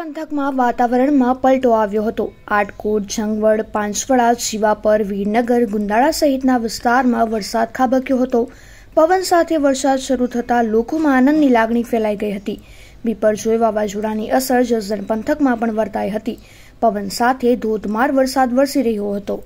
પંથકમાં વાતાવરણમાં પલટો આવ્યો હતો આટકોટ જંગવડ પાંચવડા શિવાપર વીરનગર ગુંદાળા સહિતના વિસ્તારમાં વરસાદ ખાબક્યો હતો પવન સાથે વરસાદ શરૂ થતાં લોકોમાં આનંદની લાગણી ફેલાઈ ગઈ હતી બીપરજોય વાવાઝોડાની અસર જસદણ પંથકમાં પણ વર્તાઈ હતી પવન સાથે ધોધમાર વરસાદ વરસી રહ્યો હતો